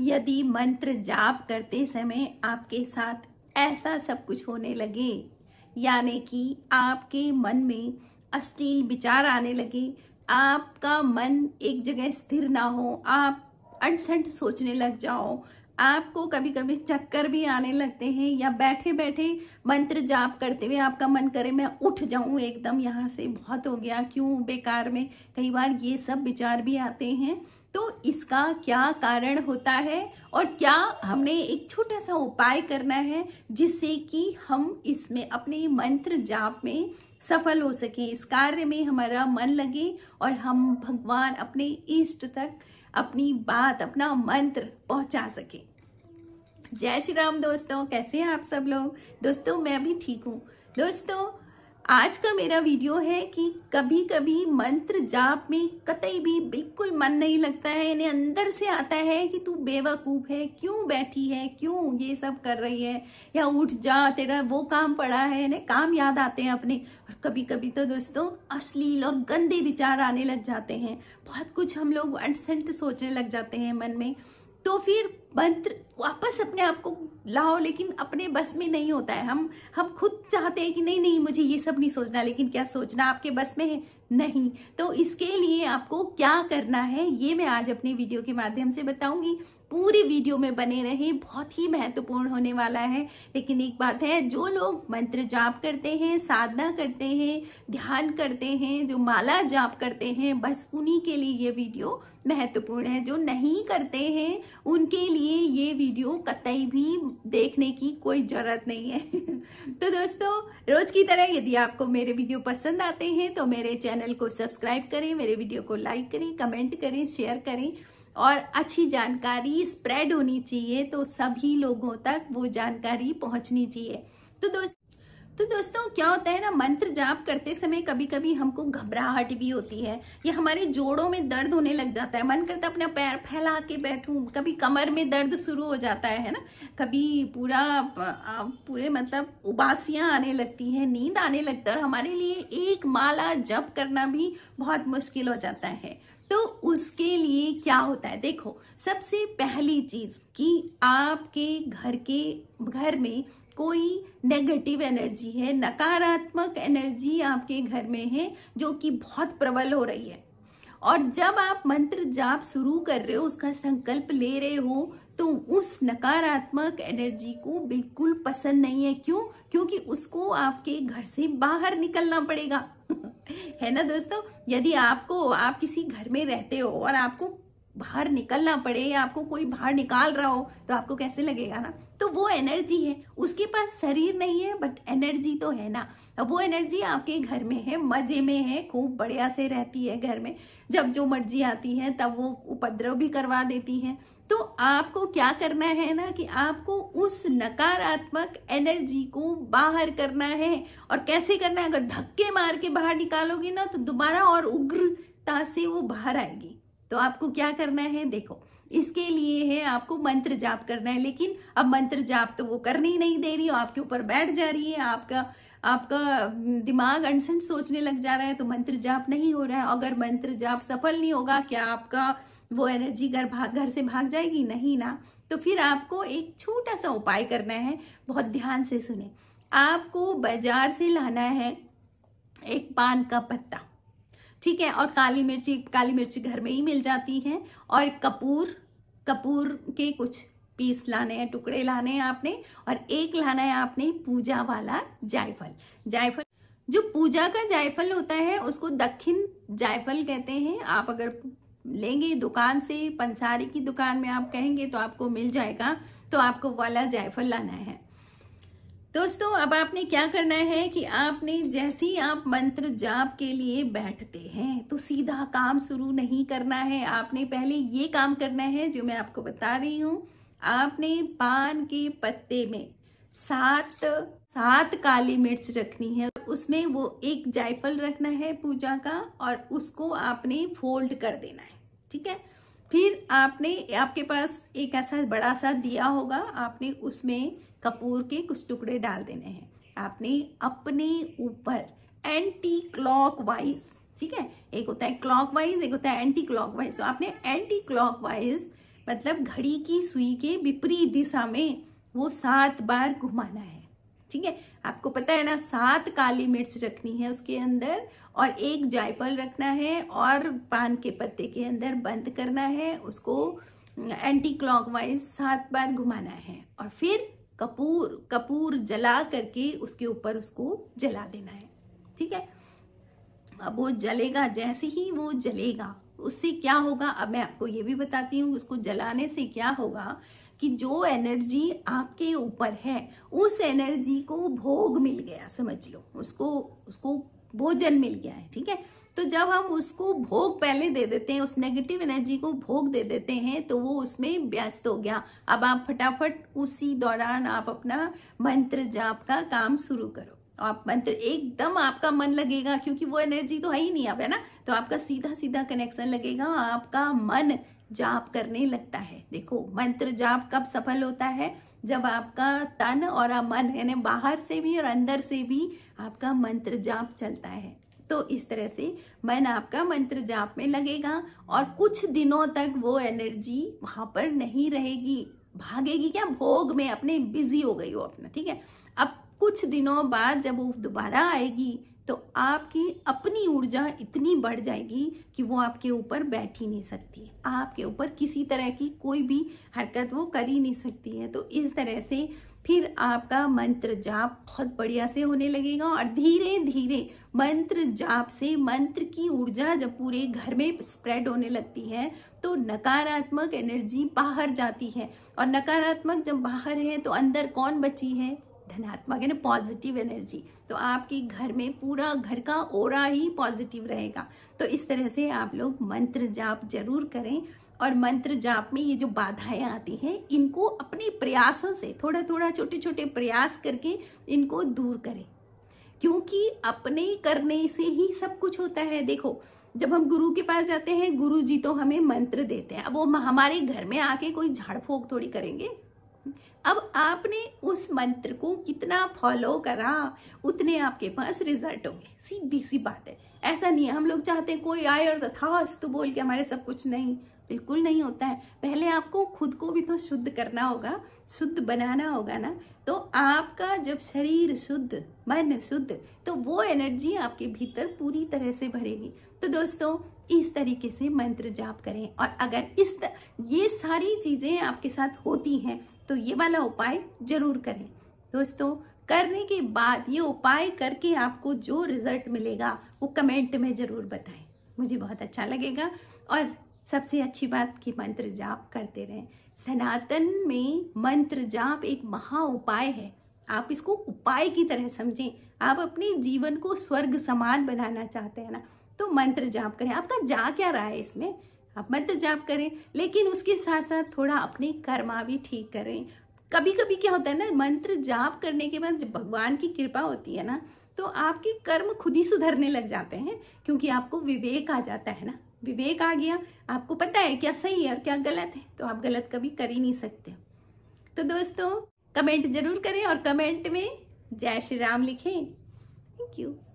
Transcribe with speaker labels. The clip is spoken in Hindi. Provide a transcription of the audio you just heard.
Speaker 1: यदि मंत्र जाप करते समय आपके साथ ऐसा सब कुछ होने लगे यानी कि आपके मन में अश्लील विचार आने लगे आपका मन एक जगह स्थिर ना हो आप अनसंट सोचने लग जाओ आपको कभी कभी चक्कर भी आने लगते हैं या बैठे बैठे मंत्र जाप करते हुए आपका मन करे मैं उठ जाऊं एकदम यहाँ से बहुत हो गया क्यों बेकार में कई बार ये सब विचार भी आते हैं तो इसका क्या कारण होता है और क्या हमने एक छोटा सा उपाय करना है जिससे कि हम इसमें अपने मंत्र जाप में सफल हो सके इस कार्य में हमारा मन लगे और हम भगवान अपने इष्ट तक अपनी बात अपना मंत्र पहुंचा सके जय श्री राम दोस्तों कैसे हैं आप सब लोग दोस्तों मैं भी ठीक हूँ दोस्तों आज का मेरा वीडियो है कि कभी कभी मंत्र जाप में कतई भी बिल्कुल मन नहीं लगता है यानी अंदर से आता है कि तू बेवकूफ है क्यों बैठी है क्यों ये सब कर रही है या उठ जा तेरा वो काम पड़ा है ना काम याद आते हैं अपने और कभी कभी तो दोस्तों अश्लील और गंदे विचार आने लग जाते हैं बहुत कुछ हम लोग अनसेंट सोचने लग जाते हैं मन में तो फिर मंत्र वापस अपने आप को लाओ लेकिन अपने बस में नहीं होता है हम हम खुद चाहते हैं कि नहीं नहीं मुझे ये सब नहीं सोचना लेकिन क्या सोचना आपके बस में है नहीं तो इसके लिए आपको क्या करना है ये मैं आज अपने वीडियो के माध्यम से बताऊंगी पूरी वीडियो में बने रहें बहुत ही महत्वपूर्ण होने वाला है लेकिन एक बात है जो लोग मंत्र जाप करते हैं साधना करते हैं ध्यान करते हैं जो माला जाप करते हैं बस उन्हीं के लिए ये वीडियो महत्वपूर्ण है जो नहीं करते हैं उनके लिए ये वीडियो कतई भी देखने की कोई जरूरत नहीं है तो दोस्तों रोज की तरह यदि आपको मेरे वीडियो पसंद आते हैं तो मेरे चैनल को सब्सक्राइब करें मेरे वीडियो को लाइक करें कमेंट करें शेयर करें और अच्छी जानकारी स्प्रेड होनी चाहिए तो सभी लोगों तक वो जानकारी पहुंचनी चाहिए तो दोस्तों तो दोस्तों क्या होता है ना मंत्र जाप करते समय कभी कभी हमको घबराहट भी होती है या हमारे जोड़ों में दर्द होने लग जाता है मन करता अपना पैर फैला के बैठूं कभी कमर में दर्द शुरू हो जाता है ना कभी पूरा पूरे मतलब उबासियाँ आने लगती हैं नींद आने लगता है और हमारे लिए एक माला जप करना भी बहुत मुश्किल हो जाता है तो उसके लिए क्या होता है देखो सबसे पहली चीज़ कि आपके घर के घर में कोई नेगेटिव एनर्जी है नकारात्मक एनर्जी आपके घर में है जो कि बहुत प्रबल हो रही है और जब आप मंत्र जाप शुरू कर रहे हो उसका संकल्प ले रहे हो तो उस नकारात्मक एनर्जी को बिल्कुल पसंद नहीं है क्यों क्योंकि उसको आपके घर से बाहर निकलना पड़ेगा है ना दोस्तों यदि आपको आप किसी घर में रहते हो और आपको बाहर निकलना पड़े या आपको कोई बाहर निकाल रहा हो तो आपको कैसे लगेगा ना तो वो एनर्जी है उसके पास शरीर नहीं है बट एनर्जी तो है ना अब वो एनर्जी आपके घर में है मजे में है खूब बढ़िया से रहती है घर में जब जो मर्जी आती है तब वो उपद्रव भी करवा देती है तो आपको क्या करना है ना कि आपको उस नकारात्मक एनर्जी को बाहर करना है और कैसे करना है अगर धक्के मार के बाहर निकालोगे ना तो दोबारा और उग्रता से वो बाहर आएगी तो आपको क्या करना है देखो इसके लिए है आपको मंत्र जाप करना है लेकिन अब मंत्र जाप तो वो करने ही नहीं दे रही हो आपके ऊपर बैठ जा रही है आपका आपका हम्म, दिमाग अनसन सोचने लग जा रहा है तो मंत्र जाप नहीं हो रहा है अगर मंत्र जाप सफल नहीं होगा क्या आपका वो एनर्जी घर भाग घर से भाग जाएगी नहीं ना तो फिर आपको एक छोटा सा उपाय करना है बहुत ध्यान से सुने आपको बाजार से लाना है एक पान का पत्ता ठीक है और काली मिर्ची काली मिर्ची घर में ही मिल जाती है और कपूर कपूर के कुछ पीस लाने हैं टुकड़े लाने हैं आपने और एक लाना है आपने पूजा वाला जायफल जायफल जो पूजा का जायफल होता है उसको दक्षिण जायफल कहते हैं आप अगर लेंगे दुकान से पंसारी की दुकान में आप कहेंगे तो आपको मिल जाएगा तो आपको वाला जायफल लाना है दोस्तों अब आपने क्या करना है कि आपने जैसे ही आप मंत्र जाप के लिए बैठते हैं तो सीधा काम शुरू नहीं करना है आपने पहले ये काम करना है जो मैं आपको बता रही हूँ आपने पान के पत्ते में सात सात काली मिर्च रखनी है उसमें वो एक जायफल रखना है पूजा का और उसको आपने फोल्ड कर देना है ठीक है फिर आपने आपके पास एक ऐसा बड़ा सा दिया होगा आपने उसमें कपूर के कुछ टुकड़े डाल देने हैं आपने अपने ऊपर एंटी क्लॉक वाइज ठीक है एक होता है क्लॉक वाइज एक होता है एंटी क्लॉक वाइज तो आपने एंटी क्लॉक वाइज मतलब घड़ी की सुई के विपरीत दिशा में वो सात बार घुमाना है ठीक है आपको पता है ना सात काली मिर्च रखनी है उसके अंदर और एक जायफल रखना है और पान के पत्ते के अंदर बंद करना है उसको एंटी क्लॉकवाइज सात बार घुमाना है और फिर कपूर कपूर जला करके उसके ऊपर उसको जला देना है ठीक है अब वो जलेगा जैसे ही वो जलेगा उससे क्या होगा अब मैं आपको ये भी बताती हूँ उसको जलाने से क्या होगा कि जो एनर्जी आपके ऊपर है उस एनर्जी को भोग मिल गया समझ लो उसको उसको भोजन मिल गया है ठीक है तो जब हम उसको भोग पहले दे देते हैं उस नेगेटिव एनर्जी को भोग दे देते हैं तो वो उसमें व्यस्त हो गया अब आप फटाफट उसी दौरान आप अपना मंत्र जाप का काम शुरू करो आप मंत्र एकदम आपका मन लगेगा क्योंकि वो एनर्जी तो है ही नहीं अब है ना तो आपका सीधा सीधा कनेक्शन लगेगा आपका मन जाप करने लगता है देखो मंत्र जाप कब सफल होता है जब आपका तन और मन यानी बाहर से भी और अंदर से भी आपका मंत्र जाप चलता है तो इस तरह से मन आपका मंत्र जाप में लगेगा और कुछ दिनों तक वो एनर्जी वहां पर नहीं रहेगी भागेगी क्या भोग में अपने बिजी हो गई हो अपना ठीक है अब कुछ दिनों बाद जब वो दोबारा आएगी तो आपकी अपनी ऊर्जा इतनी बढ़ जाएगी कि वो आपके ऊपर बैठ ही नहीं सकती आपके ऊपर किसी तरह की कोई भी हरकत वो कर ही नहीं सकती है तो इस तरह से फिर आपका मंत्र जाप बहुत बढ़िया से होने लगेगा और धीरे धीरे मंत्र जाप से मंत्र की ऊर्जा जब पूरे घर में स्प्रेड होने लगती है तो नकारात्मक एनर्जी बाहर जाती है और नकारात्मक जब बाहर है तो अंदर कौन बची है धनात्मक यानी पॉजिटिव एनर्जी तो आपके घर में पूरा घर का ओरा ही पॉजिटिव रहेगा तो इस तरह से आप लोग मंत्र जाप जरूर करें और मंत्र जाप में ये जो बाधाएं आती हैं इनको अपने प्रयासों से थोड़ा थोड़ा छोटे छोटे प्रयास करके इनको दूर करें क्योंकि अपने करने से ही सब कुछ होता है देखो जब हम गुरु के पास जाते हैं गुरु जी तो हमें मंत्र देते हैं अब वो हमारे घर में आके कोई झाड़ फूक थोड़ी करेंगे अब आपने उस मंत्र को कितना फॉलो करा उतने आपके पास रिजल्ट होंगे सीधी सी बात है ऐसा नहीं है हम लोग चाहते कोई आए और तो, तो बोल के हमारे सब कुछ नहीं बिल्कुल नहीं होता है पहले आपको खुद को भी तो शुद्ध करना होगा शुद्ध बनाना होगा ना तो आपका जब शरीर शुद्ध मन शुद्ध तो वो एनर्जी आपके भीतर पूरी तरह से भरेगी तो दोस्तों इस तरीके से मंत्र जाप करें और अगर इस तर, ये सारी चीज़ें आपके साथ होती हैं तो ये वाला उपाय जरूर करें दोस्तों करने के बाद ये उपाय करके आपको जो रिजल्ट मिलेगा वो कमेंट में ज़रूर बताएं मुझे बहुत अच्छा लगेगा और सबसे अच्छी बात कि मंत्र जाप करते रहें सनातन में मंत्र जाप एक महा उपाय है आप इसको उपाय की तरह समझें आप अपने जीवन को स्वर्ग समान बनाना चाहते हैं ना तो मंत्र जाप करें आपका जा क्या रहा है इसमें आप मंत्र जाप करें लेकिन उसके साथ साथ थोड़ा अपने कर्मा भी ठीक करें कभी कभी क्या होता है ना मंत्र जाप करने के बाद भगवान की कृपा होती है ना तो आपके कर्म खुद ही सुधरने लग जाते हैं क्योंकि आपको विवेक आ जाता है ना विवेक आ गया आपको पता है क्या सही है और क्या गलत है तो आप गलत कभी कर ही नहीं सकते तो दोस्तों कमेंट जरूर करें और कमेंट में जय श्री राम लिखें थैंक यू